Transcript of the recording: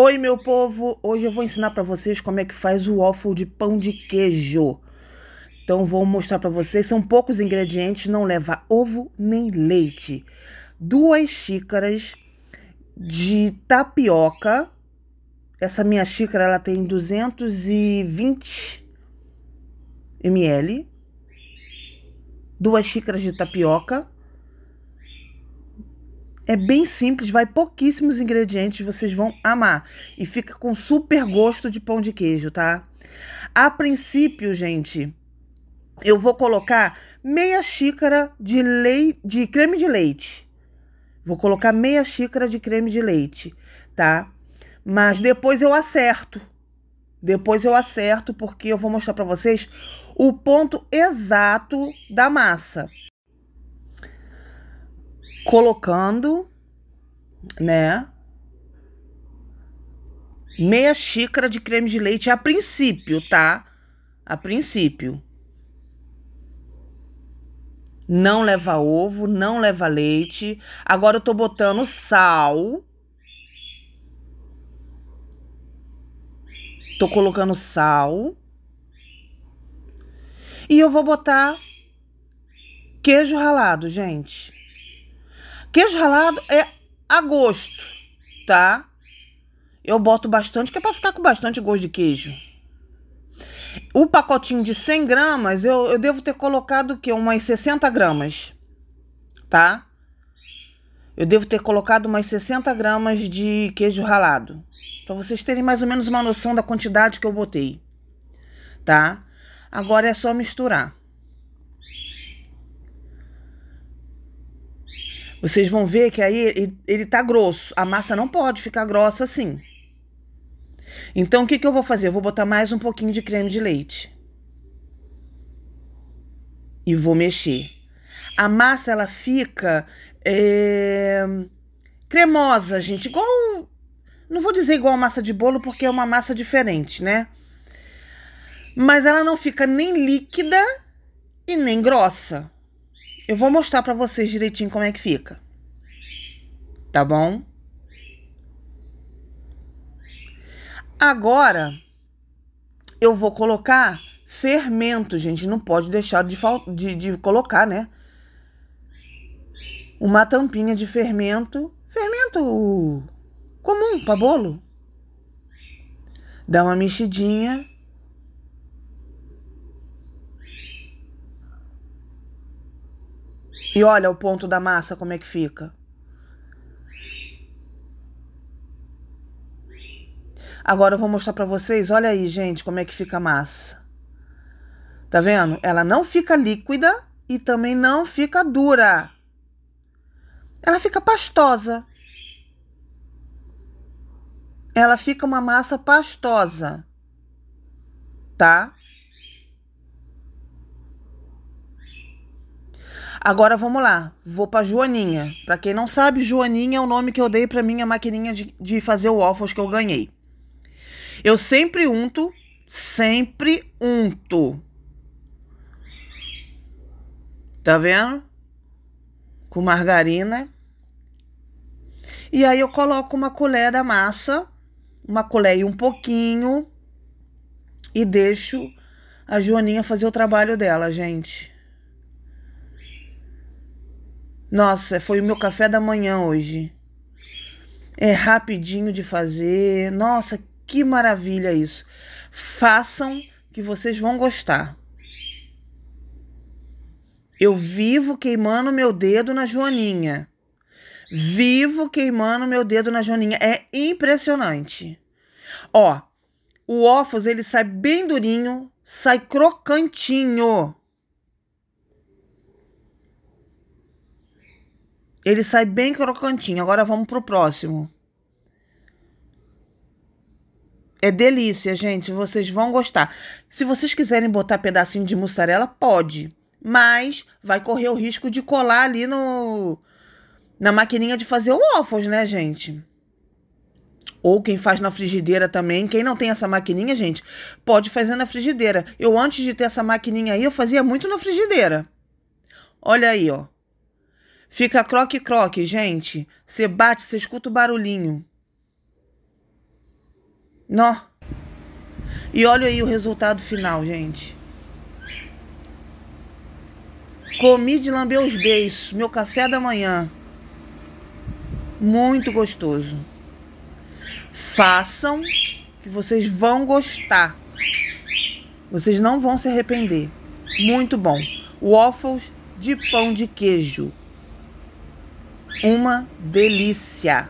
Oi, meu povo! Hoje eu vou ensinar para vocês como é que faz o waffle de pão de queijo. Então, vou mostrar para vocês. São poucos ingredientes, não leva ovo nem leite. Duas xícaras de tapioca. Essa minha xícara, ela tem 220 ml. Duas xícaras de tapioca. É bem simples, vai pouquíssimos ingredientes, vocês vão amar. E fica com super gosto de pão de queijo, tá? A princípio, gente, eu vou colocar meia xícara de, lei, de creme de leite. Vou colocar meia xícara de creme de leite, tá? Mas depois eu acerto. Depois eu acerto, porque eu vou mostrar para vocês o ponto exato da massa colocando, né? Meia xícara de creme de leite a princípio, tá? A princípio. Não leva ovo, não leva leite. Agora eu tô botando sal. Tô colocando sal. E eu vou botar queijo ralado, gente. Queijo ralado é a gosto, tá? Eu boto bastante, que é pra ficar com bastante gosto de queijo. O pacotinho de 100 gramas, eu, eu devo ter colocado o quê? Umas 60 gramas, tá? Eu devo ter colocado umas 60 gramas de queijo ralado. Pra vocês terem mais ou menos uma noção da quantidade que eu botei, tá? Agora é só misturar. Vocês vão ver que aí ele, ele tá grosso. A massa não pode ficar grossa assim. Então, o que, que eu vou fazer? Eu vou botar mais um pouquinho de creme de leite. E vou mexer. A massa, ela fica é, cremosa, gente. Igual. Não vou dizer igual a massa de bolo, porque é uma massa diferente, né? Mas ela não fica nem líquida e nem grossa. Eu vou mostrar para vocês direitinho como é que fica. Tá bom? Agora, eu vou colocar fermento, gente. Não pode deixar de, de, de colocar, né? Uma tampinha de fermento. Fermento comum para bolo. Dá uma mexidinha E olha o ponto da massa como é que fica. Agora eu vou mostrar para vocês, olha aí, gente, como é que fica a massa. Tá vendo? Ela não fica líquida e também não fica dura. Ela fica pastosa. Ela fica uma massa pastosa. Tá? Agora vamos lá, vou para Joaninha. Para quem não sabe, Joaninha é o nome que eu dei para minha maquininha de, de fazer o waffles que eu ganhei. Eu sempre unto, sempre unto. Tá vendo? Com margarina. E aí eu coloco uma colher da massa, uma colher e um pouquinho, e deixo a Joaninha fazer o trabalho dela, gente. Nossa, foi o meu café da manhã hoje. É rapidinho de fazer. Nossa, que maravilha isso. Façam que vocês vão gostar. Eu vivo queimando meu dedo na Joaninha. Vivo queimando meu dedo na Joaninha. É impressionante. Ó, o ófos ele sai bem durinho, sai crocantinho. Ele sai bem crocantinho. Agora vamos pro próximo. É delícia, gente. Vocês vão gostar. Se vocês quiserem botar pedacinho de mussarela, pode. Mas vai correr o risco de colar ali no na maquininha de fazer waffles, né, gente? Ou quem faz na frigideira também. Quem não tem essa maquininha, gente, pode fazer na frigideira. Eu, antes de ter essa maquininha aí, eu fazia muito na frigideira. Olha aí, ó. Fica croque-croque, gente. Você bate, você escuta o barulhinho. Nó. E olha aí o resultado final, gente. Comi de lamber os beijos. Meu café da manhã. Muito gostoso. Façam que vocês vão gostar. Vocês não vão se arrepender. Muito bom. Waffles de pão de queijo uma delícia.